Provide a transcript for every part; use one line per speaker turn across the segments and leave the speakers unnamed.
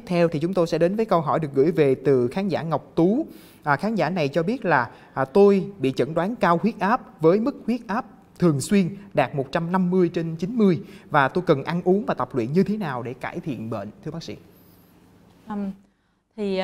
tiếp theo thì chúng tôi sẽ đến với câu hỏi được gửi về từ khán giả Ngọc Tú. À, khán giả này cho biết là à, tôi bị chẩn đoán cao huyết áp với mức huyết áp thường xuyên đạt 150 trên 90 và tôi cần ăn uống và tập luyện như thế nào để cải thiện bệnh thưa bác sĩ?
Um, thì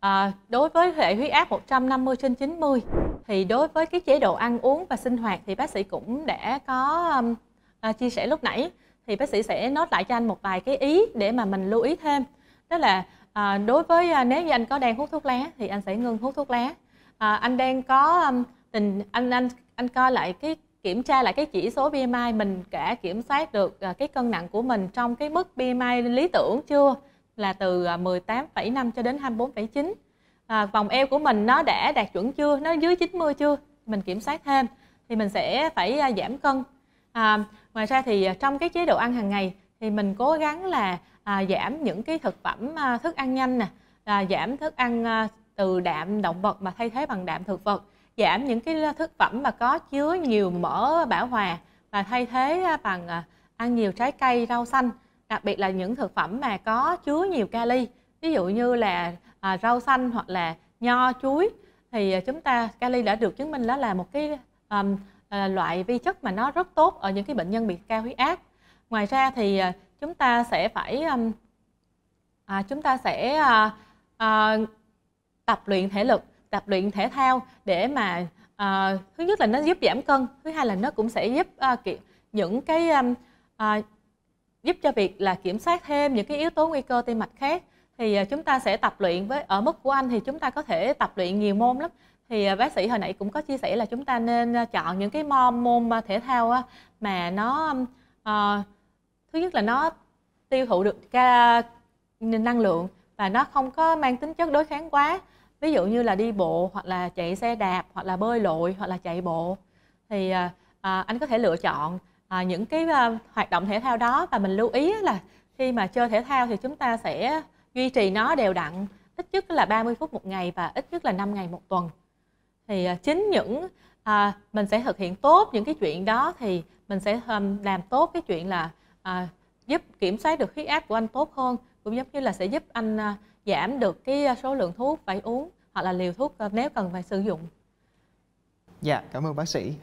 à, đối với hệ huyết áp 150 trên 90 thì đối với cái chế độ ăn uống và sinh hoạt thì bác sĩ cũng đã có um, à, chia sẻ lúc nãy thì bác sĩ sẽ nói lại cho anh một vài cái ý để mà mình lưu ý thêm đó là à, đối với à, nếu như anh có đang hút thuốc lá thì anh sẽ ngưng hút thuốc lá à, anh đang có um, tình anh anh anh coi lại cái kiểm tra lại cái chỉ số BMI mình cả kiểm soát được à, cái cân nặng của mình trong cái mức BMI lý tưởng chưa là từ 18,5 à, cho đến 24,9 à, vòng eo của mình nó đã đạt chuẩn chưa nó dưới 90 chưa mình kiểm soát thêm thì mình sẽ phải à, giảm cân à, ngoài ra thì à, trong cái chế độ ăn hàng ngày thì mình cố gắng là à, giảm những cái thực phẩm à, thức ăn nhanh nè à, giảm thức ăn à, từ đạm động vật mà thay thế bằng đạm thực vật giảm những cái à, thức phẩm mà có chứa nhiều mỡ bão hòa và thay thế à, bằng à, ăn nhiều trái cây rau xanh đặc biệt là những thực phẩm mà có chứa nhiều kali ví dụ như là à, rau xanh hoặc là nho chuối thì à, chúng ta kali đã được chứng minh đó là một cái um, loại vi chất mà nó rất tốt ở những cái bệnh nhân bị cao huyết áp ngoài ra thì chúng ta sẽ phải um, à, chúng ta sẽ à, à, tập luyện thể lực tập luyện thể thao để mà à, thứ nhất là nó giúp giảm cân thứ hai là nó cũng sẽ giúp à, kiểm, những cái um, à, giúp cho việc là kiểm soát thêm những cái yếu tố nguy cơ tim mạch khác thì à, chúng ta sẽ tập luyện với ở mức của anh thì chúng ta có thể tập luyện nhiều môn lắm thì à, bác sĩ hồi nãy cũng có chia sẻ là chúng ta nên à, chọn những cái môn môn à, thể thao á, mà nó um, à, thứ nhất là nó tiêu thụ được năng lượng và nó không có mang tính chất đối kháng quá ví dụ như là đi bộ hoặc là chạy xe đạp hoặc là bơi lội hoặc là chạy bộ thì à, à, anh có thể lựa chọn à, những cái à, hoạt động thể thao đó và mình lưu ý là khi mà chơi thể thao thì chúng ta sẽ duy trì nó đều đặn ít nhất là 30 phút một ngày và ít nhất là 5 ngày một tuần thì à, chính những à, mình sẽ thực hiện tốt những cái chuyện đó thì mình sẽ làm tốt cái chuyện là à, giúp kiểm soát được huyết áp của anh tốt hơn cũng giống như là sẽ giúp anh à, giảm được cái à, số lượng thuốc phải uống hoặc là liều thuốc à, nếu cần phải sử dụng.
Dạ, cảm ơn bác sĩ.